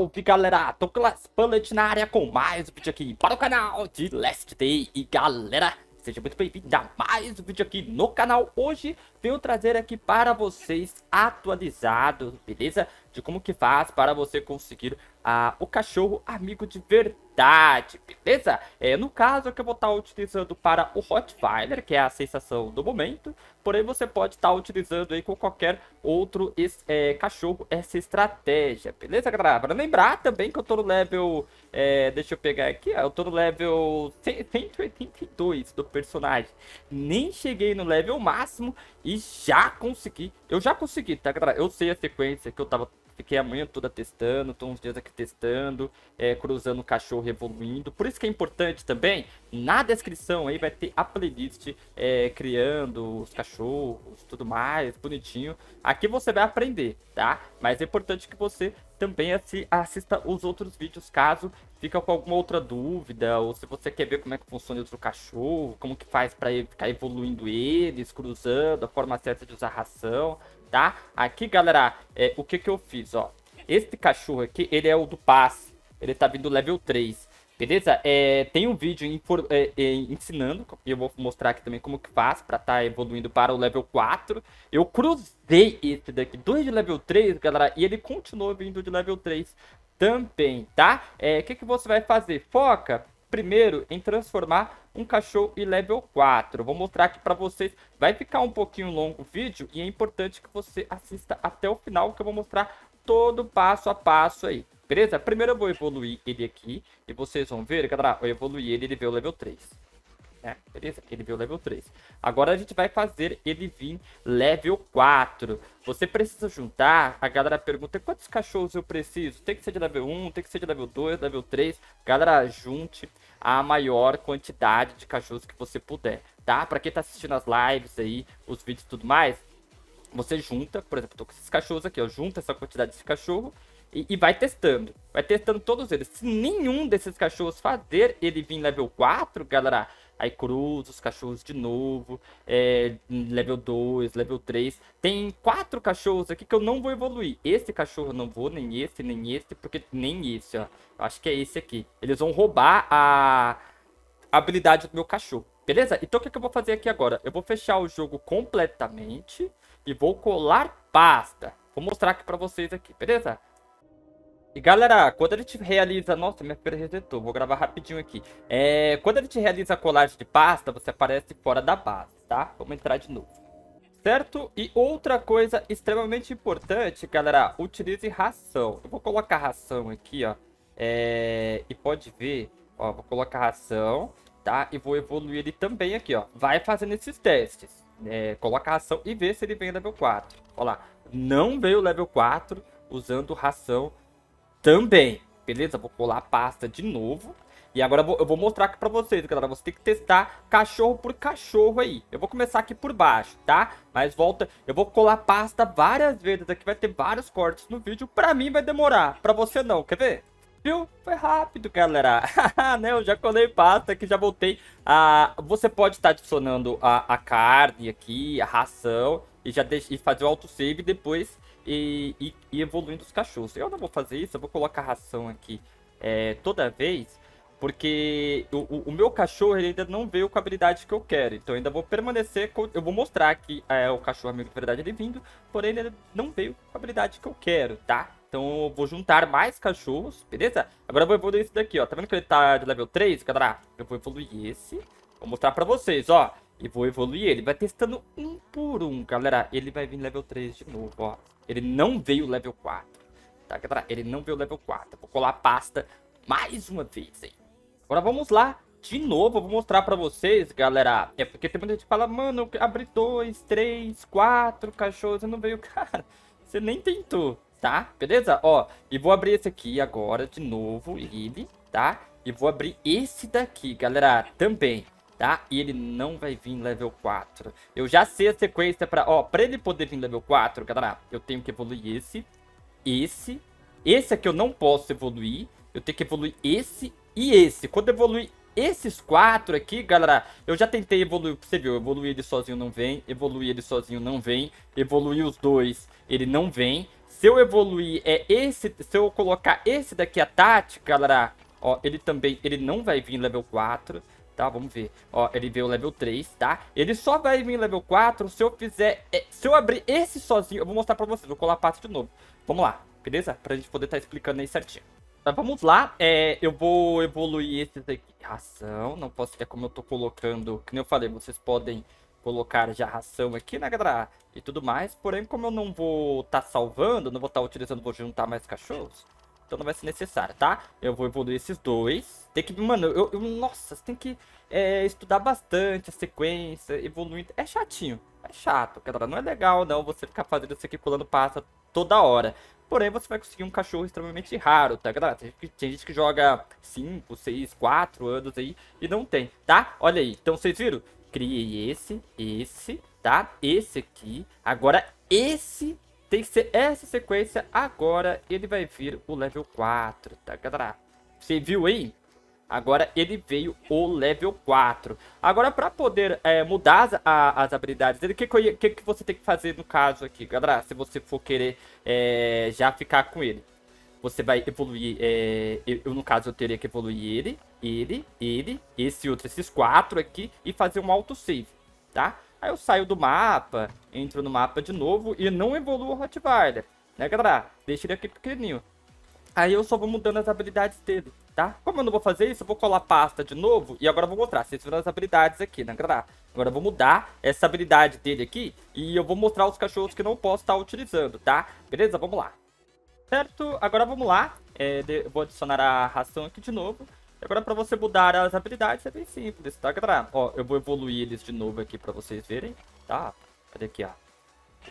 Salve galera, Douglas Bullet na área com mais um vídeo aqui para o canal de Last Day E galera, seja muito bem-vindo a mais um vídeo aqui no canal Hoje venho trazer aqui para vocês atualizado, beleza? De como que faz para você conseguir ah, o cachorro amigo de verdade, beleza? É, no caso que eu vou estar tá utilizando para o Rottweiler, que é a sensação do momento Porém, você pode estar tá utilizando aí com qualquer outro é, cachorro essa estratégia, beleza, galera? Para lembrar também que eu tô no level, é, deixa eu pegar aqui, ó, eu tô no level 182 do personagem. Nem cheguei no level máximo e já consegui, eu já consegui, tá, galera? Eu sei a sequência que eu tava Fiquei a manhã toda testando, estou uns dias aqui testando, é, cruzando o cachorro evoluindo. Por isso que é importante também, na descrição aí vai ter a playlist é, criando os cachorros, tudo mais, bonitinho. Aqui você vai aprender, tá? Mas é importante que você também assista os outros vídeos caso fica com alguma outra dúvida ou se você quer ver como é que funciona outro cachorro, como que faz para ficar evoluindo eles, cruzando, a forma certa de usar ração tá? Aqui, galera, é, o que que eu fiz, ó. Este cachorro aqui, ele é o do passe. Ele tá vindo level 3, beleza? É, tem um vídeo infor, é, é, ensinando, e eu vou mostrar aqui também como que faz pra tá evoluindo para o level 4. Eu cruzei esse daqui, dois de level 3, galera, e ele continuou vindo de level 3 também, tá? O é, que, que você vai fazer? Foca primeiro em transformar um cachorro em level 4. Vou mostrar aqui para vocês. Vai ficar um pouquinho longo o vídeo e é importante que você assista até o final que eu vou mostrar todo passo a passo aí. Beleza? Primeiro eu vou evoluir ele aqui e vocês vão ver, galera, eu evoluí ele, ele veio level 3 né? Beleza? Ele veio level 3. Agora a gente vai fazer ele vir level 4. Você precisa juntar, a galera pergunta, quantos cachorros eu preciso? Tem que ser de level 1, tem que ser de level 2, level 3. Galera, junte a maior quantidade de cachorros que você puder, tá? Pra quem tá assistindo as lives aí, os vídeos e tudo mais, você junta, por exemplo, tô com esses cachorros aqui, ó, junta essa quantidade de cachorro e, e, vai testando. Vai testando todos eles. Se nenhum desses cachorros fazer ele vir level 4, galera, Aí cruza os cachorros de novo. É, level 2, level 3. Tem quatro cachorros aqui que eu não vou evoluir. Esse cachorro eu não vou, nem esse, nem esse, porque nem esse, ó. Acho que é esse aqui. Eles vão roubar a habilidade do meu cachorro. Beleza? Então o que, que eu vou fazer aqui agora? Eu vou fechar o jogo completamente e vou colar pasta. Vou mostrar aqui pra vocês aqui, beleza? E galera, quando a gente realiza... Nossa, minha câmera resetou, vou gravar rapidinho aqui. É, quando a gente realiza a colagem de pasta, você aparece fora da base, tá? Vamos entrar de novo. Certo? E outra coisa extremamente importante, galera, utilize ração. Eu vou colocar ração aqui, ó. É, e pode ver, ó, vou colocar ração, tá? E vou evoluir ele também aqui, ó. Vai fazendo esses testes. É, coloca ração e vê se ele vem level 4. Ó lá, não veio level 4 usando ração também. Beleza? Vou colar a pasta de novo. E agora eu vou, eu vou mostrar aqui pra vocês, galera. Você tem que testar cachorro por cachorro aí. Eu vou começar aqui por baixo, tá? Mas volta, eu vou colar pasta várias vezes. Aqui vai ter vários cortes no vídeo. Pra mim vai demorar, pra você não. Quer ver? Viu? Foi rápido, galera. né? Eu já colei pasta aqui, já voltei. Ah, você pode estar adicionando a, a carne aqui, a ração. E já deixe, e fazer o autosave depois e, e, e evoluindo os cachorros. Eu não vou fazer isso, eu vou colocar ração aqui é, toda vez, porque o, o, meu cachorro ainda não veio com a habilidade que eu quero. Então ainda vou permanecer. Com, eu vou mostrar que é, o cachorro amigo é de verdade ele vindo. Porém, ele não veio com a habilidade que eu quero, tá? Então eu vou juntar mais cachorros, beleza? Agora eu vou evoluir esse daqui, ó. Tá vendo que ele tá de level 3, galera? Eu vou evoluir esse. Vou mostrar pra vocês, ó. E vou evoluir ele. Vai testando um por um, galera. Ele vai vir level 3 de novo, ó. Ele não veio level 4. Tá, galera? Ele não veio level 4. Vou colar a pasta mais uma vez aí. Agora vamos lá. De novo, eu vou mostrar pra vocês, galera. É porque tem muita gente que fala, mano, eu abri dois, três, quatro cachorros e não veio. Cara, você nem tentou, tá? Beleza? Ó, e vou abrir esse aqui agora de novo, ele, tá? E vou abrir esse daqui, galera, também tá? E ele não vai vir level 4. Eu já sei a sequência pra... Ó, pra ele poder vir level 4, galera, eu tenho que evoluir esse, esse, esse aqui eu não posso evoluir, eu tenho que evoluir esse e esse. Quando evoluir esses quatro aqui, galera, eu já tentei evoluir, você viu, evoluir ele sozinho não vem, evoluir ele sozinho não vem, evoluir os dois, ele não vem. Se eu evoluir é esse, se eu colocar esse daqui a tática, galera, ó, ele também, ele não vai vir level 4, tá? Vamos ver. Ó, ele veio level 3, tá? Ele só vai vir level 4 se eu fizer... É, se eu abrir esse sozinho... Eu vou mostrar pra vocês. Vou colar a pasta de novo. Vamos lá, beleza? Pra gente poder estar tá explicando aí certinho. Tá, vamos lá. É, eu vou evoluir esses aqui. Ração. Não posso... É como eu tô colocando... Que nem eu falei, vocês podem colocar já ração aqui, né, galera? E tudo mais. Porém, como eu não vou estar tá salvando, não vou estar tá utilizando, vou juntar mais cachorros... Então não vai ser necessário, tá? Eu vou evoluir esses dois. Tem que, mano, eu, eu nossa, você tem que é, estudar bastante a sequência, evoluir. É chatinho, é chato, cara. Não é legal, não, você ficar fazendo isso aqui pulando passa toda hora. Porém, você vai conseguir um cachorro extremamente raro, tá, galera? Tem, tem gente que joga 5, 6, 4 anos aí e não tem, tá? Olha aí, então vocês viram? Criei esse, esse, tá? Esse aqui. Agora, esse tem que ser essa sequência. Agora ele vai vir o level 4, tá, galera? Você viu aí? Agora ele veio o level 4. Agora, para poder é, mudar as, as habilidades dele, o que, que, que, você tem que fazer no caso aqui, galera? Se você for querer é, já ficar com ele. Você vai evoluir, é, eu, no caso eu teria que evoluir ele, ele, ele, esse outro, esses quatro aqui, e fazer um autosave, tá? Aí eu saio do mapa, entro no mapa de novo e não evoluo o Rottweiler, né, galera? Deixa ele aqui pequenininho. Aí eu só vou mudando as habilidades dele, tá? Como eu não vou fazer isso, eu vou colar pasta de novo e agora eu vou mostrar. Vocês viram as habilidades aqui, né, galera? Agora eu vou mudar essa habilidade dele aqui e eu vou mostrar os cachorros que não posso estar utilizando, tá? Beleza? Vamos lá. Certo? Agora vamos lá. É, vou adicionar a ração aqui de novo. Agora, pra você mudar as habilidades, é bem simples, tá, galera? Ó, eu vou evoluir eles de novo aqui pra vocês verem, tá? Cadê aqui, ó?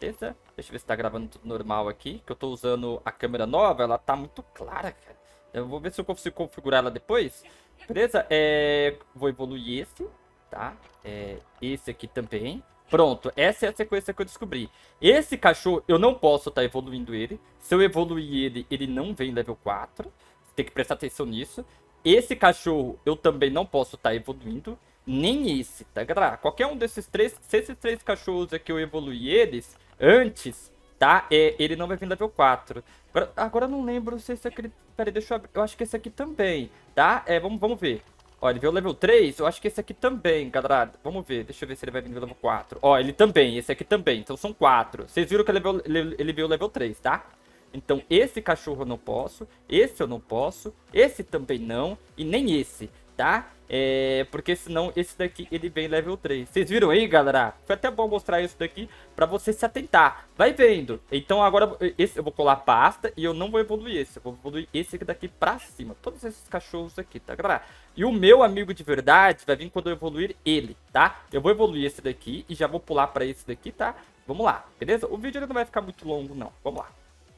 Beleza? Deixa eu ver se tá gravando tudo normal aqui, que eu tô usando a câmera nova, ela tá muito clara, cara. Eu vou ver se eu consigo configurar ela depois. Beleza? É... Vou evoluir esse, tá? É... Esse aqui também. Pronto, essa é a sequência que eu descobri. Esse cachorro, eu não posso estar tá evoluindo ele. Se eu evoluir ele, ele não vem level 4. tem que prestar atenção nisso. Esse cachorro eu também não posso estar tá evoluindo. Nem esse, tá, galera? Qualquer um desses três, se esses três cachorros aqui é eu evoluir eles antes, tá? É, ele não vai vir level 4. Agora, agora eu não lembro se esse aqui... Peraí, deixa eu abrir. Eu acho que esse aqui também, tá? É, vamos, vamos ver. Ó, ele veio level 3, eu acho que esse aqui também, galera. Vamos ver, deixa eu ver se ele vai vir level 4. Ó, ele também, esse aqui também, então são quatro Vocês viram que ele veio, ele veio level 3, tá? Então, esse cachorro eu não posso, esse eu não posso, esse também não, e nem esse, tá? É, porque senão esse daqui ele vem level 3. Vocês viram aí, galera? Foi até bom mostrar isso daqui pra você se atentar. Vai vendo. Então agora esse, eu vou colar pasta e eu não vou evoluir esse. Eu vou evoluir esse daqui pra cima. Todos esses cachorros aqui, tá, galera? E o meu amigo de verdade vai vir quando eu evoluir ele, tá? Eu vou evoluir esse daqui e já vou pular pra esse daqui, tá? Vamos lá, beleza? O vídeo não vai ficar muito longo, não. Vamos lá.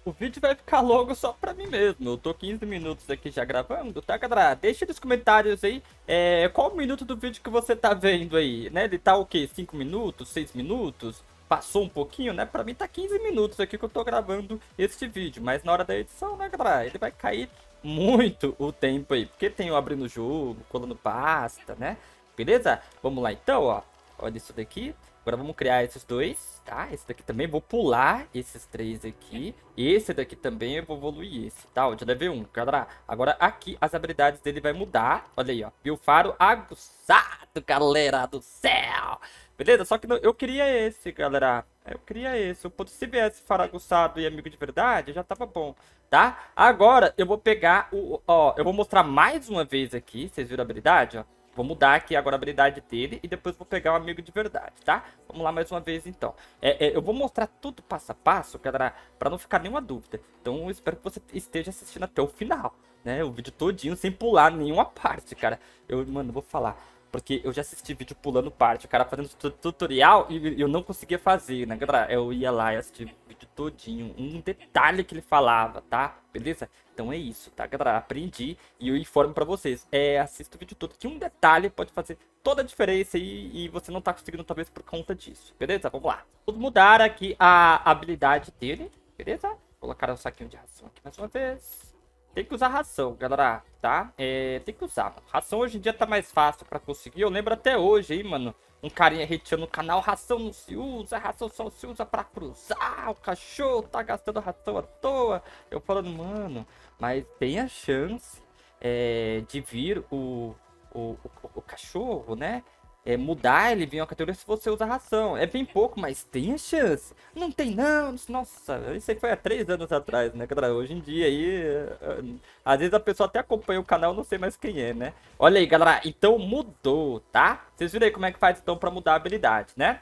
O vídeo vai ficar longo só pra mim mesmo. Eu tô 15 minutos aqui já gravando, tá, galera? Deixa nos comentários aí é, qual o minuto do vídeo que você tá vendo aí, né? Ele tá o quê? 5 minutos? 6 minutos? Passou um pouquinho, né? Pra mim tá 15 minutos aqui que eu tô gravando este vídeo. Mas na hora da edição, né, galera? Ele vai cair muito o tempo aí. Porque tem o abrindo o jogo, colando pasta, né? Beleza? Vamos lá então, ó. Olha isso daqui. Agora vamos criar esses dois, tá? Esse daqui também, vou pular esses três aqui. Esse daqui também, eu vou evoluir esse, tá? Ó, já deve um, cadra. Agora aqui, as habilidades dele vai mudar. Olha aí, ó. Viu? Faro aguçado, galera do céu! Beleza? Só que não, eu queria esse, galera. Eu queria esse. Eu, se viesse faro aguçado e amigo de verdade, já tava bom, tá? Agora, eu vou pegar o... Ó, eu vou mostrar mais uma vez aqui. Vocês viram a habilidade, ó? Vou mudar aqui agora a habilidade dele e depois vou pegar o amigo de verdade, tá? Vamos lá mais uma vez então. É, é, eu vou mostrar tudo passo a passo, galera, pra não ficar nenhuma dúvida. Então eu espero que você esteja assistindo até o final, né? O vídeo todinho, sem pular nenhuma parte, cara. Eu, mano, vou falar. Porque eu já assisti vídeo pulando parte, o cara fazendo tutorial e eu não conseguia fazer, né, galera? Eu ia lá e assistia o vídeo todinho, um detalhe que ele falava, tá? Beleza? Então é isso, tá, galera? Aprendi e eu informo pra vocês. É, assista o vídeo todo, que um detalhe pode fazer toda a diferença e, e você não tá conseguindo, talvez, por conta disso. Beleza? Vamos lá. Vamos mudar aqui a habilidade dele, beleza? Colocar o um saquinho de ração aqui mais uma vez. Tem que usar ração, galera, tá? É, tem que usar. Ração hoje em dia tá mais fácil pra conseguir. Eu lembro até hoje, aí, mano. Um carinha retiando no canal, ração não se usa, ração só se usa pra cruzar. O cachorro tá gastando ração à toa. Eu falando, mano, mas tem a chance é, de vir o, o, o, o cachorro, né? é, mudar, ele vira uma categoria se você usa ração. É bem pouco, mas tem a chance. Não tem não, nossa, isso aí foi há três anos atrás, né, cara? Hoje em dia aí, é, às vezes a pessoa até acompanha o canal, não sei mais quem é, né? Olha aí, galera, então mudou, tá? Vocês viram aí como é que faz então pra mudar a habilidade, né?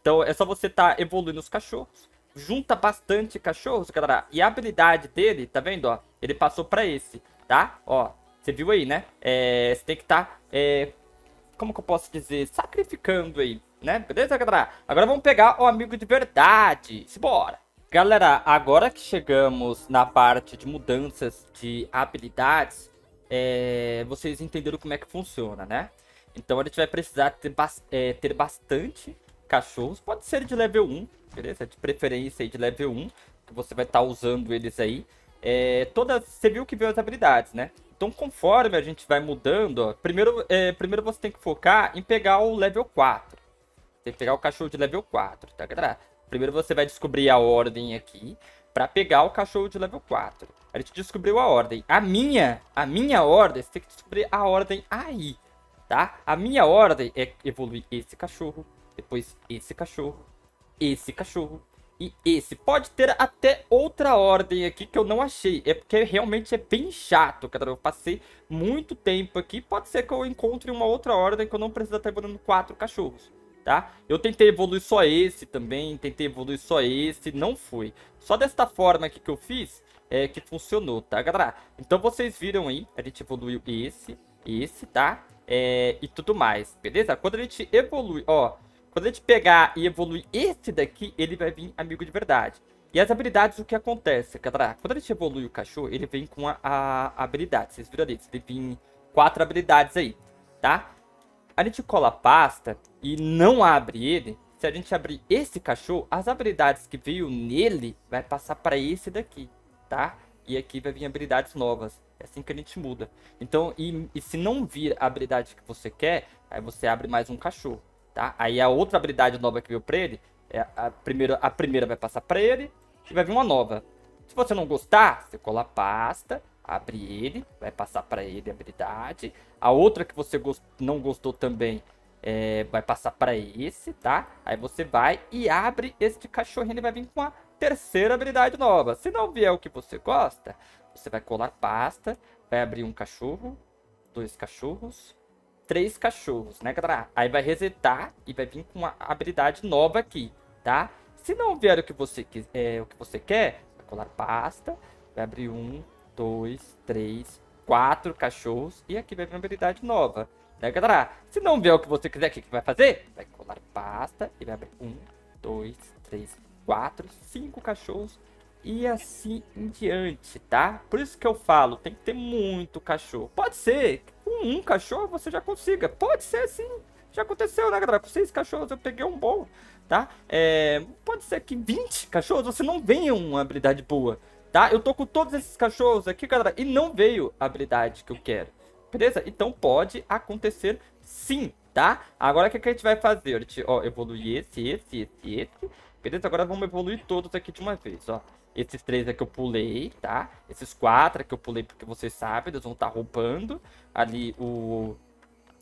Então é só você tá evoluindo os cachorros. Junta bastante cachorros, galera. E a habilidade dele, tá vendo, ó? Ele passou pra esse, tá? Ó, você viu aí, né? É, você tem que estar tá, é, como que eu posso dizer, sacrificando aí, né? Beleza, galera? Agora vamos pegar o amigo de verdade. Bora! Galera, agora que chegamos na parte de mudanças de habilidades, é... vocês entenderam como é que funciona, né? Então a gente vai precisar ter, bas é, ter bastante cachorros, pode ser de level 1, beleza? De preferência aí de level 1, que você vai estar tá usando eles aí. É, todas, você viu que veio as habilidades, né? Então, conforme a gente vai mudando, ó, primeiro, é, primeiro você tem que focar em pegar o level 4. Tem que pegar o cachorro de level 4, tá, galera? Primeiro você vai descobrir a ordem aqui para pegar o cachorro de level 4. A gente descobriu a ordem. A minha, a minha ordem, você tem que descobrir a ordem aí, tá? A minha ordem é evoluir esse cachorro, depois esse cachorro, esse cachorro, e esse. Pode ter até outra ordem aqui que eu não achei. É porque realmente é bem chato, cara. Eu passei muito tempo aqui. Pode ser que eu encontre uma outra ordem que eu não precisa estar evoluindo quatro cachorros, tá? Eu tentei evoluir só esse também. Tentei evoluir só esse. Não foi. Só desta forma aqui que eu fiz é que funcionou, tá, galera? Então vocês viram aí. A gente evoluiu esse, esse, tá? É, e tudo mais, beleza? Quando a gente evolui, ó... Quando a gente pegar e evoluir esse daqui, ele vai vir amigo de verdade. E as habilidades, o que acontece, galera? Quando a gente evolui o cachorro, ele vem com a, a habilidade. Vocês viram ali, ele vem quatro habilidades aí, tá? A gente cola a pasta e não abre ele. Se a gente abrir esse cachorro, as habilidades que veio nele vai passar para esse daqui, tá? E aqui vai vir habilidades novas. É assim que a gente muda. Então, e, e se não vir a habilidade que você quer, aí você abre mais um cachorro tá? Aí a outra habilidade nova que veio pra ele, é a, primeira, a primeira vai passar pra ele e vai vir uma nova. Se você não gostar, você cola a pasta, abre ele, vai passar pra ele a habilidade. A outra que você gost, não gostou também é, vai passar pra esse, tá? Aí você vai e abre este cachorrinho, ele vai vir com a terceira habilidade nova. Se não vier o que você gosta, você vai colar pasta, vai abrir um cachorro, dois cachorros, três cachorros, né, galera? Aí vai resetar e vai vir com uma habilidade nova aqui, tá? Se não vier o que você, é, o que você quer, vai colar pasta, vai abrir um, dois, três, quatro cachorros e aqui vai vir uma habilidade nova, né, galera? Se não vier o que você quiser, o que, que vai fazer? Vai colar pasta e vai abrir um, dois, três, quatro, cinco cachorros e assim em diante, tá? Por isso que eu falo, tem que ter muito cachorro. Pode ser um cachorro você já consiga. Pode ser sim. Já aconteceu, né, galera? Com seis cachorros eu peguei um bom, tá? É, pode ser que 20 cachorros você não venha uma habilidade boa, tá? Eu tô com todos esses cachorros aqui, galera, e não veio a habilidade que eu quero. Beleza? Então pode acontecer sim, tá? Agora o que, que a gente vai fazer? A gente, ó, evoluir esse, esse, esse, esse. Beleza? Agora vamos evoluir todos aqui de uma vez, ó. Esses três é que eu pulei, tá? Esses quatro é que eu pulei porque vocês sabem, eles vão estar tá roubando ali o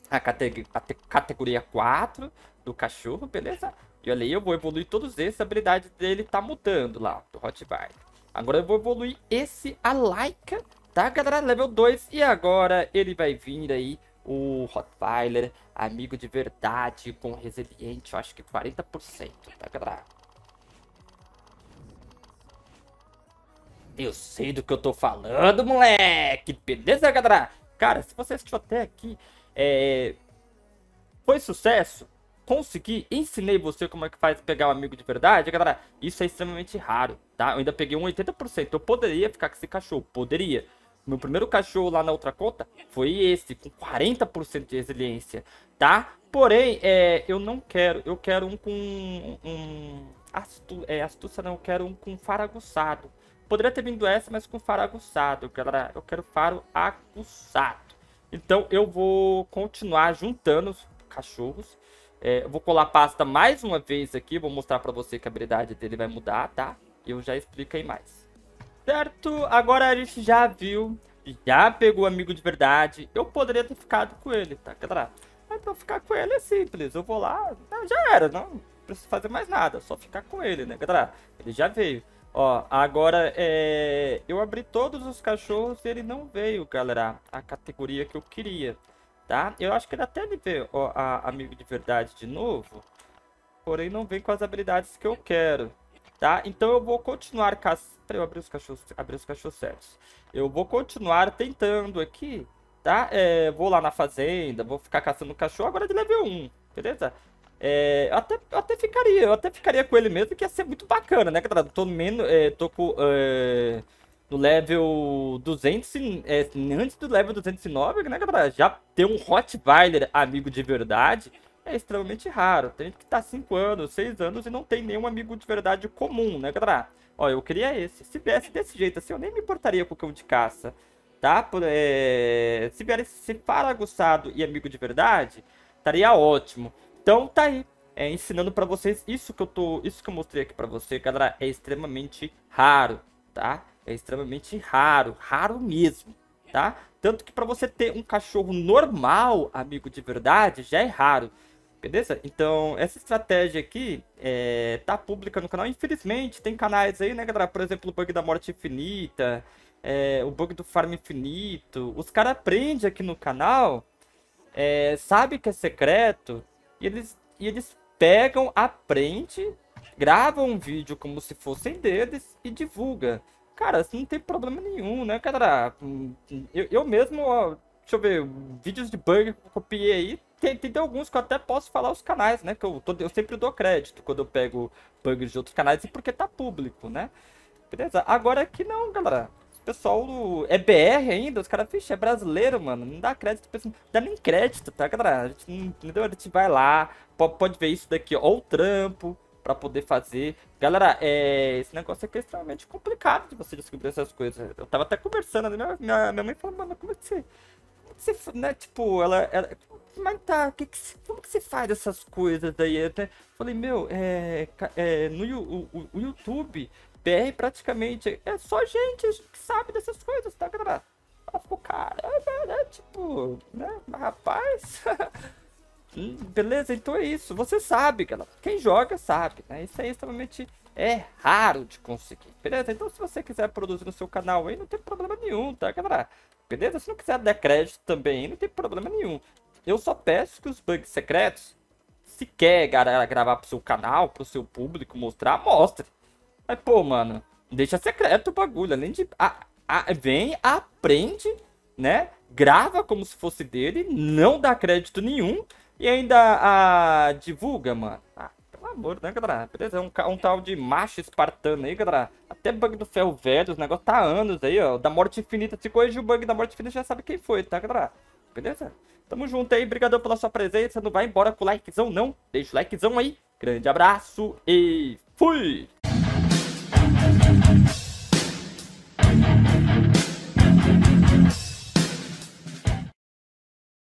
a, a categoria 4 do cachorro, beleza? E olha aí, eu vou evoluir todos esses, a habilidade dele tá mudando lá, do Hotbar. Agora eu vou evoluir esse, a Laika, tá, galera? Level 2, e agora ele vai vir aí o Rottweiler, amigo de verdade, com resiliente, eu acho que 40%, tá, galera? Eu sei do que eu tô falando, moleque. Beleza, galera? Cara, se você assistiu até aqui, é... foi sucesso? Consegui? Ensinei você como é que faz pegar um amigo de verdade? Galera, isso é extremamente raro, tá? Eu ainda peguei um 80%. Eu poderia ficar com esse cachorro, poderia. Meu primeiro cachorro lá na outra conta foi esse, com 40% de resiliência, tá? Porém, é, eu não quero. Eu quero um com... Um, é, astúcia não, eu quero um com faraguçado. Poderia ter vindo essa, mas com faro aguçado, galera. Eu quero faro aguçado. Então eu vou continuar juntando os cachorros. É, vou colar pasta mais uma vez aqui. Vou mostrar pra você que a habilidade dele vai mudar, tá? Eu já explico aí mais. Certo? Agora a gente já viu. Já pegou o amigo de verdade. Eu poderia ter ficado com ele, tá, galera? Mas pra ficar com ele é simples. Eu vou lá... Não, já era, não preciso fazer mais nada. Só ficar com ele, né, galera? Ele já veio. Ó, agora é... eu abri todos os cachorros e ele não veio, galera, a categoria que eu queria, tá? Eu acho que ele até me veio, ó, a amigo de verdade de novo, porém não vem com as habilidades que eu quero, tá? Então eu vou continuar caçando... Peraí, eu abri os cachorros, abri os cachorros certos. Eu vou continuar tentando aqui, tá? É, vou lá na fazenda, vou ficar caçando cachorro agora é de level 1, beleza? É, até, até ficaria, eu até ficaria com ele mesmo, que ia ser muito bacana, né, galera Tô, menos, é, tô com, é, no level 200, é, antes do level 209, né, galera Já ter um Rottweiler amigo de verdade é extremamente raro. Tem gente que tá 5 anos, 6 anos e não tem nenhum amigo de verdade comum, né, galera? Ó, eu queria esse. Se viesse desse jeito assim, eu nem me importaria com o cão de caça, tá? Por, é... Se viesse separa aguçado e amigo de verdade, estaria ótimo. Então tá aí, é, ensinando para vocês isso que eu tô, isso que eu mostrei aqui para você, galera, é extremamente raro, tá? É extremamente raro, raro mesmo, tá? Tanto que para você ter um cachorro normal, amigo de verdade, já é raro. Beleza? Então, essa estratégia aqui é, tá pública no canal. Infelizmente, tem canais aí, né, galera? Por exemplo, o bug da morte infinita, é, o bug do farm infinito. Os caras aprendem aqui no canal, é, sabe que é secreto, e eles, e eles pegam a frente, gravam um vídeo como se fossem deles e divulga. Cara, assim não tem problema nenhum, né, cara? Hum, hum, eu, eu mesmo, ó, deixa eu ver, vídeos de bug que eu copiei aí, tem, tem, alguns que eu até posso falar os canais, né? Que eu, tô, eu sempre dou crédito quando eu pego bugs de outros canais e porque tá público, né? Beleza? Agora aqui não, galera pessoal do... é BR ainda, os caras, vixe, é brasileiro, mano, não dá crédito, não dá nem crédito, tá, galera? A gente, não, entendeu? A gente vai lá, pode ver isso daqui, ó, o trampo pra poder fazer. Galera, é, esse negócio aqui é extremamente complicado de você descobrir essas coisas. Eu tava até conversando, né? minha, minha, minha mãe falou, mano, como é que você você, né, tipo, ela, ela mas tá, que que como que se faz essas coisas daí? Eu até falei, meu, é, é no o, o, YouTube, BR praticamente é só gente que sabe dessas coisas, tá, galera? Ela ficou, caramba, é, Tipo, né? Rapaz. Hum, beleza, então é isso. Você sabe, galera. Quem joga sabe, né? Isso aí é extremamente é raro de conseguir, beleza? Então se você quiser produzir no seu canal aí, não tem problema nenhum, tá, galera? Beleza? Se não quiser dar crédito também, não tem problema nenhum. Eu só peço que os bugs secretos, se quer gravar pro seu canal, pro seu público, mostrar, mostre. Mas, pô, mano, deixa secreto o bagulho. Além de... A, a, vem, aprende, né? Grava como se fosse dele, não dá crédito nenhum. E ainda a, ah, divulga, mano. Ah, amor, né, galera? Beleza, um, um tal de macho espartano aí, galera. Até bug do ferro velho, os negócios tá há anos aí, ó. Da morte infinita. Se tipo, corrigir o bug da morte infinita, já sabe quem foi, tá, galera? Beleza? Tamo junto aí, obrigado pela sua presença. Não vai embora com o likezão, não. Deixa o likezão aí. Grande abraço e fui!